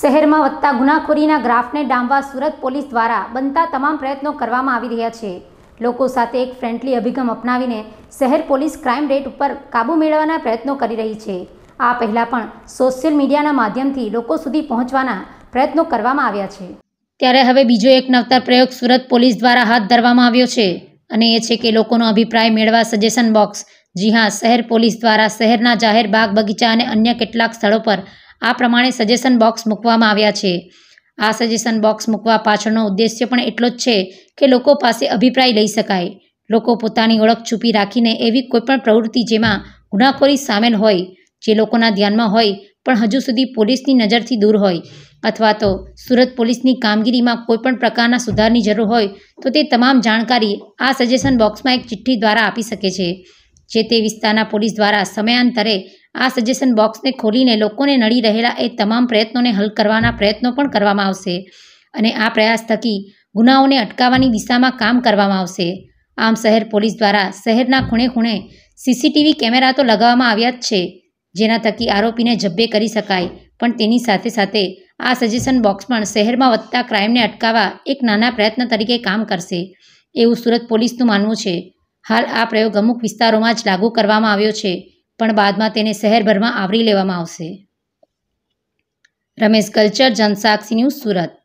શહેરમાં વધતા ગુનાખોરીના ગ્રાફને ડામવા સુરત પોલીસ દ્વારા બનતા તમામ પ્રયત્નો કરવામાં આવી રહ્યા છે લોકો સાથે એક ફ્રેન્ડલી અભિગમ અપનાવીને શહેર પોલીસ ક્રાઇમ રેટ ઉપર કાબૂ મેળવવાના પ્રયત્નો કરી રહી છે આ પહેલાં પણ સોશિયલ મીડિયાના માધ્યમથી લોકો સુધી પહોંચવાના પ્રયત્નો કરવામાં આવ્યા છે ત્યારે હવે બીજો એક નવતર પ્રયોગ સુરત પોલીસ દ્વારા હાથ ધરવામાં આવ્યો છે અને એ છે કે લોકોનો અભિપ્રાય મેળવા સજેશન બોક્સ જી હા શહેર પોલીસ દ્વારા શહેરના જાહેર બાગ બગીચા અને અન્ય કેટલાક સ્થળો પર આ પ્રમાણે સજેશન બોક્સ મૂકવામાં આવ્યા છે આ સજેશન બોક્સ મૂકવા પાછળનો ઉદ્દેશ્ય પણ એટલો જ છે કે લોકો પાસે અભિપ્રાય લઈ શકાય લોકો પોતાની ઓળખ છુપી રાખીને એવી કોઈપણ પ્રવૃત્તિ જેમાં ગુનાખોરી સામેલ હોય જે લોકોના ધ્યાનમાં હોય પણ હજુ સુધી પોલીસની નજરથી દૂર હોય અથવા તો સુરત પોલીસની કામગીરીમાં કોઈપણ પ્રકારના સુધારની જરૂર હોય તો તે તમામ જાણકારી આ સજેશન બોક્સમાં એક ચિઠ્ઠી દ્વારા આપી શકે છે જે તે વિસ્તારના પોલીસ દ્વારા સમયાંતરે આ સજેશન બોક્સને ખોલીને લોકોને નડી રહેલા એ તમામ પ્રયત્નોને હલ કરવાના પ્રયત્નો પણ કરવામાં આવશે અને આ પ્રયાસ થકી ગુનાઓને અટકાવવાની દિશામાં કામ કરવામાં આવશે આમ શહેર પોલીસ દ્વારા શહેરના ખૂણે ખૂણે સીસીટીવી કેમેરા તો લગાવવામાં આવ્યા જ છે જેના થકી આરોપીને જબ્બે કરી શકાય પણ તેની સાથે સાથે આ સજેશન બોક્સ પણ શહેરમાં વધતા ક્રાઇમને અટકાવવા એક નાના પ્રયત્ન તરીકે કામ કરશે એવું સુરત પોલીસનું માનવું છે હાલ આ પ્રયોગ અમુક વિસ્તારોમાં જ લાગુ કરવામાં આવ્યો છે પણ બાદમાં તેને શહેરભરમાં આવરી લેવામાં આવશે રમેશ કલ્ચર જનસાક્ષી ન્યૂઝ સુરત